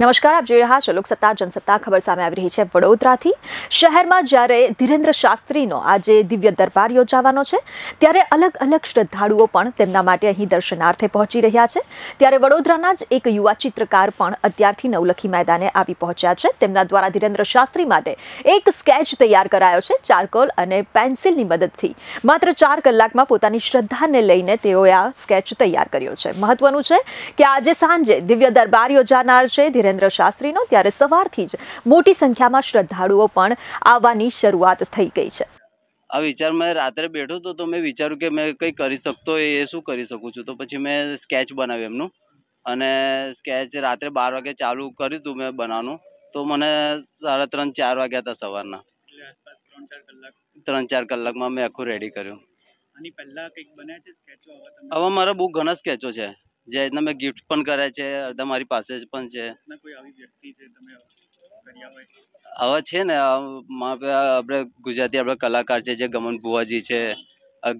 નમસ્કાર આપ જોઈ રહ્યા છો લોકસત્તા જનસત્તા ખબર સામે આવી રહી છે વડોદરાથી શહેરમાં જ્યારે ધીરેન્દ્ર શાસ્ત્રીનો આજે દિવ્ય દરબાર યોજાવાનો છે ત્યારે અલગ અલગ શ્રદ્ધાળુઓ પણ તેમના માટે અહીં દર્શનાર્થે પહોંચી રહ્યા છે ત્યારે વડોદરાના જ એક યુવા ચિત્રકાર પણ અત્યારથી નવલખી મેદાને આવી પહોંચ્યા છે તેમના દ્વારા ધીરેન્દ્ર શાસ્ત્રી માટે એક સ્કેચ તૈયાર કરાયો છે ચારકોલ અને પેન્સિલની મદદથી માત્ર ચાર કલાકમાં પોતાની શ્રદ્ધાને લઈને તેઓએ આ સ્કેચ તૈયાર કર્યો છે મહત્વનું છે કે આજે સાંજે દિવ્ય દરબાર યોજાનાર છે ધીરેન્દ્ર શાસ્ત્રીનો ત્યારે સવારથી જ મોટી સંખ્યામાં શ્રદ્ધાળુઓ પણ આવવાની શરૂઆત થઈ ગઈ છે આ વિચાર મેં રાત્રે બેઠો હતો તો મેં વિચાર્યું કે મેં કંઈ કરી શકતો એ શું કરી શકું છું તો પછી મેં સ્કેચ બનાવ્યું એમનું અને સ્કેચ રાત્રે બાર વાગે ચાલુ કર્યું હતું મેં બનાવવાનું તો મને સાડા ત્રણ ચાર વાગ્યા હતા સવારના ત્રણ ચાર કલાકમાં મેં આખું રેડી કર્યું હવે મારા બહુ ઘણા સ્કેચો છે જે રીતના મેં ગિફ્ટ પણ કરે છે અડધા મારી પાસે જ પણ છે હવે છે ને આપણે ગુજરાતી આપણે કલાકાર છે જે ગમન ભુવાજી છે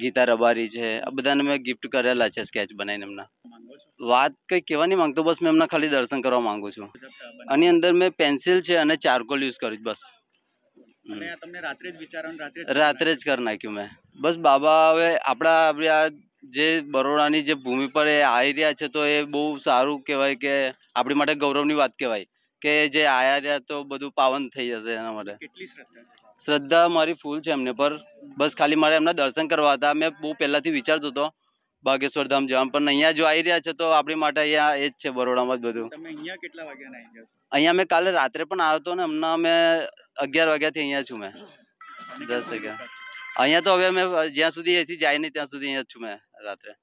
ગીતા રબારી છે આ બધાને મેં ગિફ્ટ કરેલા છે સ્કેચ બનાવીને એમના વાત કંઈ કહેવા નહીં માંગતો બસ મેં એમના ખાલી દર્શન કરવા માંગુ છું આની અંદર મેં પેન્સિલ છે અને ચારકોલ યુઝ કર્યું બસ રાત્રે જ કરી નાખ્યું મેં બસ બાબા હવે આપણા આપણે આ જે બરોડાની જે ભૂમિ પર એ આવી રહ્યા છે તો એ બહુ સારું કહેવાય કે આપણી માટે ગૌરવની વાત કહેવાય કે જે આવ્યા રહ્યા તો બધું પાવન થઈ જશે એના માટે શ્રદ્ધા મારી ફૂલ છે એમને પર બસ ખાલી મારે એમના દર્શન કરવા હતા મેં બહુ પહેલાંથી વિચારતો હતો બાગેશ્વર ધામ જવા પણ અહીંયા જો આવી રહ્યા છે તો આપણી માટે અહીંયા એ જ છે બરોડામાં જ બધું અહીંયા વાગ્યા અહીંયા મેં કાલે રાત્રે પણ આવ્યો હતો ને હમણાં અમે અગિયાર વાગ્યાથી અહીંયા છું મેં દસ અગિયાર અહીંયા તો હવે મેં જ્યાં સુધી અહીંથી જાય નહીં ત્યાં સુધી અહીંયા જ છું મેં રાત્રે